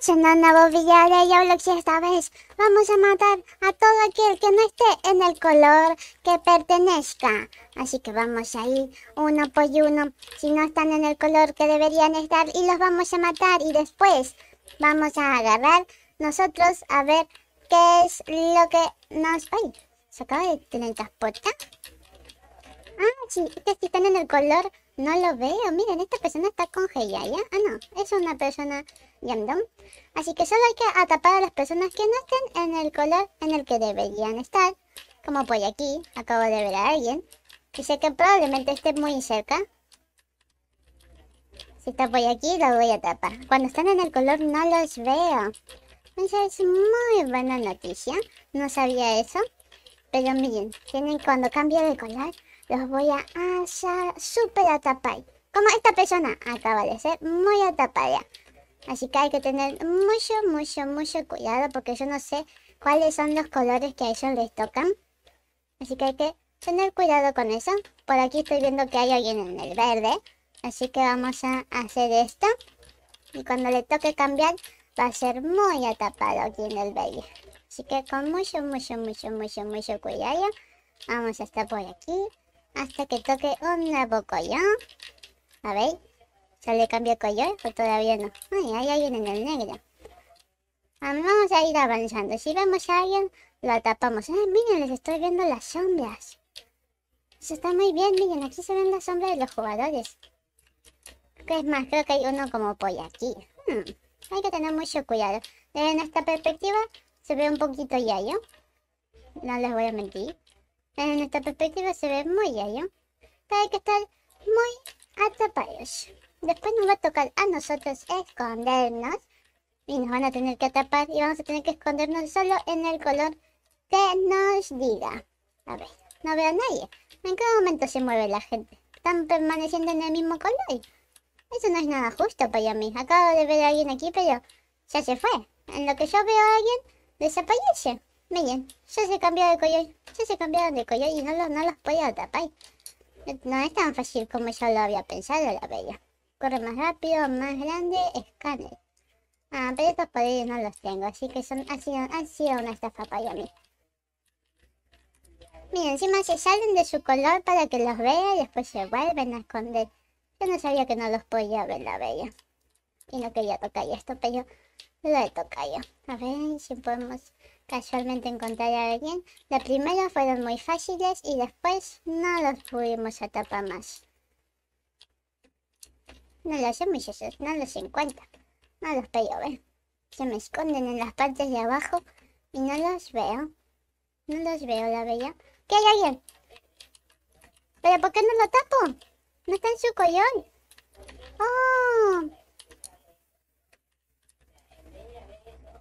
Sonando bobillar y esta vez vamos a matar a todo aquel que no esté en el color que pertenezca. Así que vamos a ir uno por uno si no están en el color que deberían estar y los vamos a matar y después vamos a agarrar nosotros a ver qué es lo que nos... ¡Ay! ¿Se acaba de teletransportar? Ah, sí, que si están en el color no lo veo. Miren, esta persona está con Ah, no, es una persona Así que solo hay que atapar a las personas que no estén en el color en el que deberían estar. Como por aquí, acabo de ver a alguien. Y sé que probablemente esté muy cerca. Si está por aquí, lo voy a tapar. Cuando están en el color no los veo. Esa es muy buena noticia. No sabía eso. Pero miren, tienen cuando cambie de color, los voy a hacer súper atapar. Como esta persona acaba de ser muy atapada. Así que hay que tener mucho, mucho, mucho cuidado porque yo no sé cuáles son los colores que a ellos les tocan. Así que hay que tener cuidado con eso. Por aquí estoy viendo que hay alguien en el verde. Así que vamos a hacer esto. Y cuando le toque cambiar va a ser muy atapado aquí en el verde. Así que con mucho, mucho, mucho, mucho, mucho cuidado. Vamos a estar por aquí hasta que toque un nuevo collón. A ver, ¿Se le cambia el color o todavía no? Ay, hay alguien en el negro. Vamos a ir avanzando. Si vemos a alguien, lo tapamos. Ah, miren, les estoy viendo las sombras. Eso está muy bien, miren, aquí se ven las sombras de los jugadores. es más? Creo que hay uno como por aquí. Hmm, hay que tener mucho cuidado. Desde nuestra perspectiva, se ve un poquito yayo. No les voy a mentir. Desde nuestra perspectiva se ve muy yayo. Pero hay que estar muy atrapados. Después nos va a tocar a nosotros escondernos y nos van a tener que tapar y vamos a tener que escondernos solo en el color que nos diga. A ver, no veo a nadie. ¿En qué momento se mueve la gente? ¿Están permaneciendo en el mismo color? Eso no es nada justo para mí. Acabo de ver a alguien aquí, pero ya se fue. En lo que yo veo a alguien, desaparece. Miren, ya se cambió de color. Ya se cambiaron de color y no los, no los puedo tapar. No es tan fácil como yo lo había pensado, la bella corre más rápido, más grande, escáner. Ah, pero estos poderes no los tengo, así que son, han, sido, sido una estafa para mí. Mira, encima se salen de su color para que los vea y después se vuelven a esconder. Yo no sabía que no los podía ver la bella. Y no quería tocar esto, pero lo he tocado. A ver si podemos casualmente encontrar a alguien. La primera fueron muy fáciles y después no los pudimos atrapar más no los semillas, no los encuentro. no los veo, ver. Se me esconden en las partes de abajo y no los veo. No los veo, la bella. ¿Qué hay alguien? ¿Pero por qué no lo tapo? No está en su collón. ¡Oh!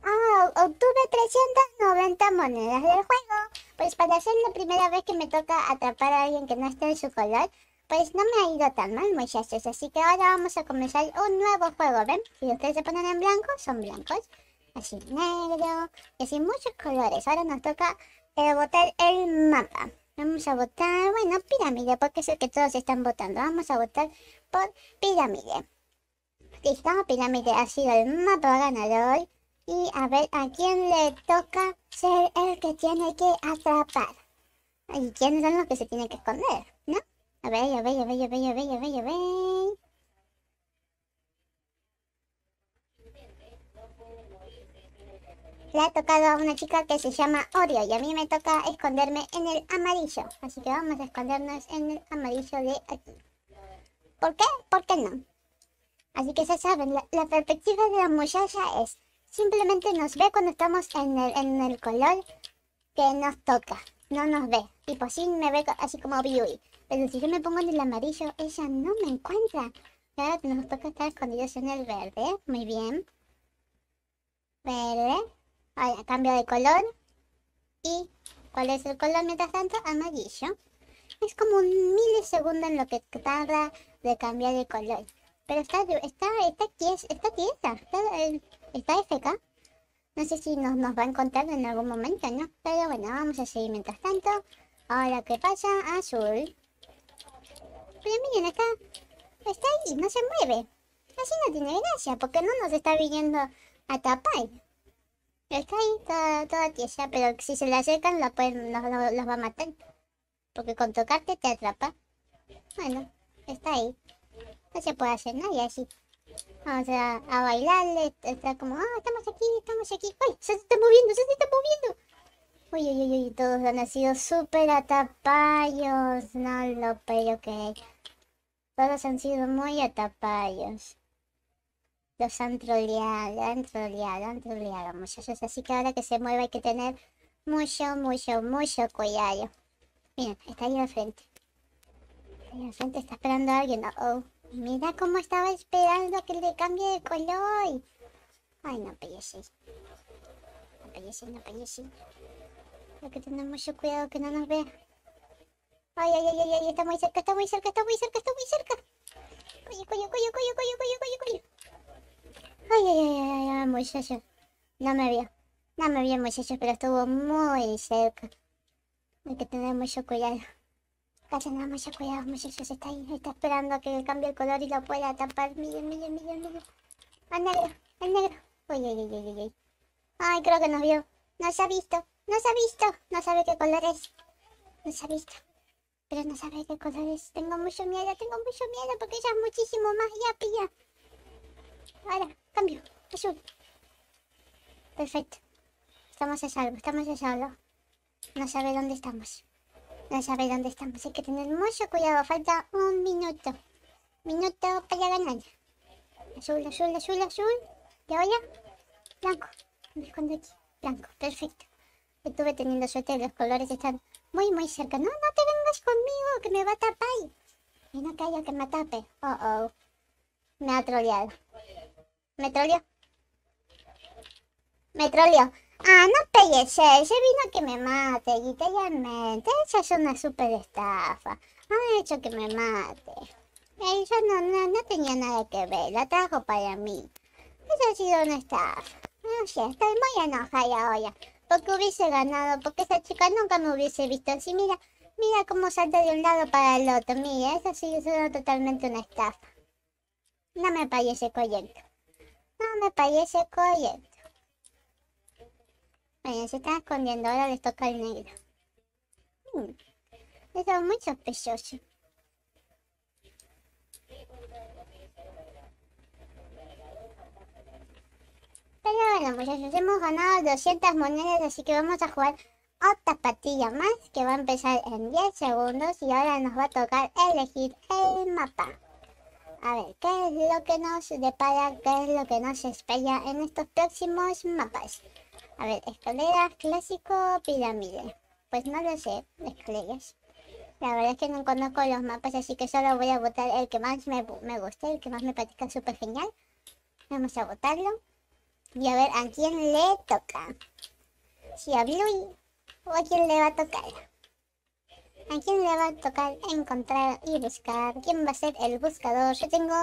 ¡Ah! Oh, obtuve 390 monedas del juego. Pues para ser la primera vez que me toca atrapar a alguien que no esté en su color, pues no me ha ido tan mal, muchachos. Así que ahora vamos a comenzar un nuevo juego, ¿ven? Si ustedes se ponen en blanco, son blancos. Así negro. Y así muchos colores. Ahora nos toca votar eh, botar el mapa. Vamos a votar, bueno, pirámide, porque es el que todos están votando. Vamos a votar por pirámide. Listo, pirámide ha sido el mapa ganador. Y a ver a quién le toca ser el que tiene que atrapar. ¿Y quiénes son los que se tienen que esconder? A ver, a ver, a ver, a ver, a ver, a ver, a ver. Le ha tocado a una chica que se llama Oreo. y a mí me toca esconderme en el amarillo. Así que vamos a escondernos en el amarillo de aquí. ¿Por qué? ¿Por qué no? Así que ya saben, la, perspectiva de la muchacha es simplemente nos ve cuando estamos en el, color que nos toca. No nos ve. Tipo, sí me ve así como Biui. Pero si yo me pongo en el amarillo, ella no me encuentra. Y ahora nos toca estar escondidos en el verde. Muy bien. Verde. Ahora, cambio de color. ¿Y cuál es el color mientras tanto? Amarillo. Es como un milisegundo en lo que tarda de cambiar de color. Pero está, está, está, quieta, está FK. Eh, no sé si nos, nos va a encontrar en algún momento, ¿no? Pero bueno, vamos a seguir mientras tanto. Ahora, ¿qué pasa? Azul. Pero miren está ahí, no se mueve. Así no tiene gracia, porque no nos está viniendo a tapar. Está ahí toda, tiesa, pero si se le acercan los, va a matar. Porque con tocarte te atrapa. Bueno, está ahí. No se puede hacer nada así. Vamos a, a bailarle. Está como, ah, estamos aquí, estamos aquí. ¡Ay! Se está moviendo, se está moviendo. Uy, uy, uy, todos han sido súper atapallos. No lo que que... Todos han sido muy atapallos. Los han troleado, han troleado, han troleado, muchachos. Así que ahora que se mueve hay que tener mucho, mucho, mucho cuidado. Miren, está ahí al frente. Está ahí al frente, está esperando a alguien. Oh, Mira cómo estaba esperando a que le cambie de color. Ay, no pellece. No pellece, no pellece. Hay que tener mucho cuidado que no nos vea. Ay, ay, ay, ay, está muy cerca, está muy cerca, está muy cerca, está muy cerca. Coño, coño, coño, coño, coño, coño, coño. Ay, ay, ay, ay, ay, muchachos. No me vio. No me vio, muchachos, pero estuvo muy cerca. Hay que tener mucho cuidado. Hay que tener mucho cuidado, muchachos. Está ahí, está esperando a que cambie el color y lo pueda tapar. Miren, miren, miren, miren. Al negro, el negro. ay, ay, ay, ay, ay. Ay, creo que nos vio. no se ha visto, no se ha visto. No sabe qué color es. no se ha visto. Pero no sabe qué color es. Tengo mucho miedo, tengo mucho miedo porque ya es muchísimo más. Ya pilla. Ahora, cambio. Azul. Perfecto. Estamos a salvo, estamos a salvo. No sabe dónde estamos. No sabe dónde estamos. Hay que tener mucho cuidado. Falta un minuto. Minuto para ganar. Azul, azul, azul, azul. Y ahora, blanco. Me escondo aquí. Blanco, perfecto estuve teniendo suerte, los colores están muy, muy cerca. No, no te vengas conmigo, que me va a tapar. Y no calla que me tape. Oh, oh. Me ha troleado. Me troleó. Me troleó. Ah, no pegues, se vino a que me mate, Literalmente. Esa es una super estafa. Ha hecho que me mate. Ella no, no, tenía nada que ver, la trajo para mí. Eso ha sido una estafa. No sé, estoy muy enojada ahora porque hubiese ganado, porque esa chica nunca me hubiese visto así, mira, mira cómo salta de un lado para el otro, mira, eso sí es totalmente una estafa. No me parece correcto. No me parece correcto. Bueno, se están escondiendo, ahora les toca el negro. Mm. Eso es muy sospechoso. Pero bueno, muchachos, pues hemos ganado 200 monedas, así que vamos a jugar otra patilla más que va a empezar en 10 segundos y ahora nos va a tocar elegir el mapa. A ver, ¿qué es lo que nos depara? ¿Qué es lo que nos espera en estos próximos mapas? A ver, escaleras, clásico, pirámide. Pues no lo sé, escaleras. La verdad es que no conozco los mapas, así que solo voy a votar el que más me, me guste, el que más me parezca súper genial. Vamos a votarlo. Y a ver, ¿a quién le toca? Si a Bluey o a quién le va a tocar. ¿A quién le va a tocar encontrar y buscar? ¿Quién va a ser el buscador? Yo tengo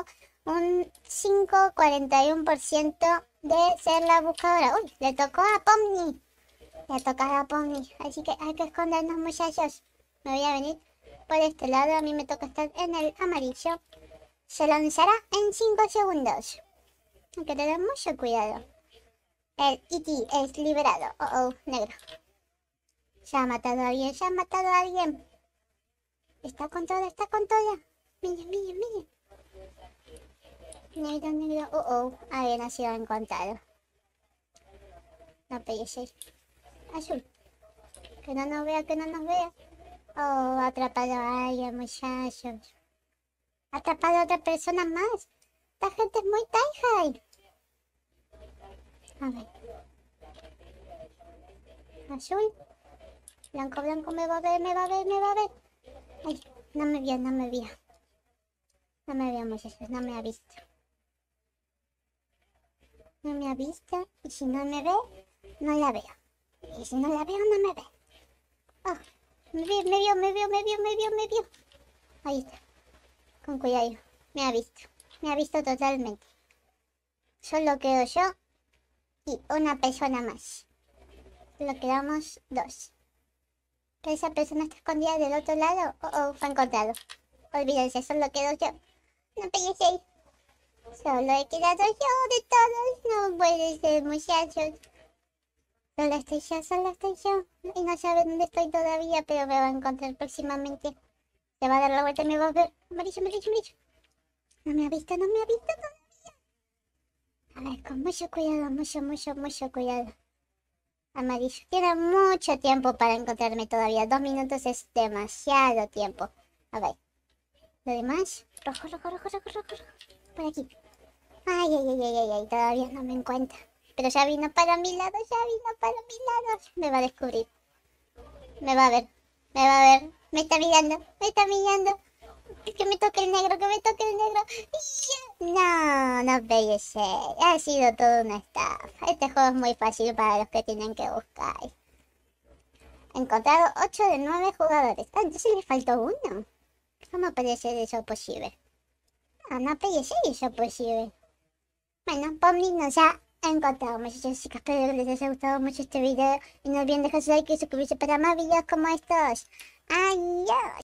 un 5,41% de ser la buscadora. Uy, le tocó a Pomni. Le tocó a Pomni. Así que hay que escondernos muchachos. Me voy a venir por este lado. A mí me toca estar en el amarillo. Se lanzará en 5 segundos. Hay que tener mucho cuidado. El Kiki es liberado. Oh, oh, negro. Se ha matado a alguien, Se ha matado a alguien. Está con toda, está con toda. Miren, miren, miren. Negro, negro. Oh, oh. Alguien ha sido encontrado. No pegues Azul. Que no nos vea, que no nos vea. Oh, ha atrapado a alguien, muchachos. Ha Atrapado a otra persona más. Esta gente es muy taija. A ver. Azul. Blanco, blanco, me va a ver, me va a ver, me va a ver. Ay, no me vio, no me vio. No me vio, muchachos, no me ha visto. No me ha visto. Y si no me ve, no la veo. Y si no la veo, no me ve. Oh, me vio, me vio, me vio, me vio, me vio, Ahí está. Con cuidado. Me ha visto. Me ha visto totalmente. Solo quedo yo y una persona más. Lo quedamos dos. esa persona está escondida del otro lado o fue encontrado. Olvídense, solo quedo yo. No ahí. Solo he quedado yo de todos. No puede ser, muchachos. Solo estoy yo, solo estoy yo. Y no sabe dónde estoy todavía, pero me va a encontrar próximamente. Se va a dar la vuelta y me va a ver. Amarillo, amarillo, amarillo. No me ha visto, no me ha visto, no a ver, con mucho cuidado, mucho, mucho, mucho cuidado. Amarillo. Queda mucho tiempo para encontrarme todavía. Dos minutos es demasiado tiempo. A ver. Lo demás. Rojo, rojo, rojo, rojo, rojo. rojo. Por aquí. Ay, ay, ay, ay, ay, Todavía no me encuentra. Pero ya vino para mi lado, ya vino para mi lado. Me va a descubrir. Me va a ver. Me va a ver. Me está mirando. Me está mirando. Que me toque el negro, que me toque el negro. No, no pellece. Ha sido todo una estafa. Este juego es muy fácil para los que tienen que buscar. He encontrado 8 de 9 jugadores. Ah, entonces le faltó uno. ¿Cómo puede ser eso posible? Ah, no, no puede eso posible. Bueno, Pomni nos ha encontrado, muchachos chicas. Espero que les haya gustado mucho este video. Y no olviden dejar su like y suscribirse para más videos como estos. Adiós.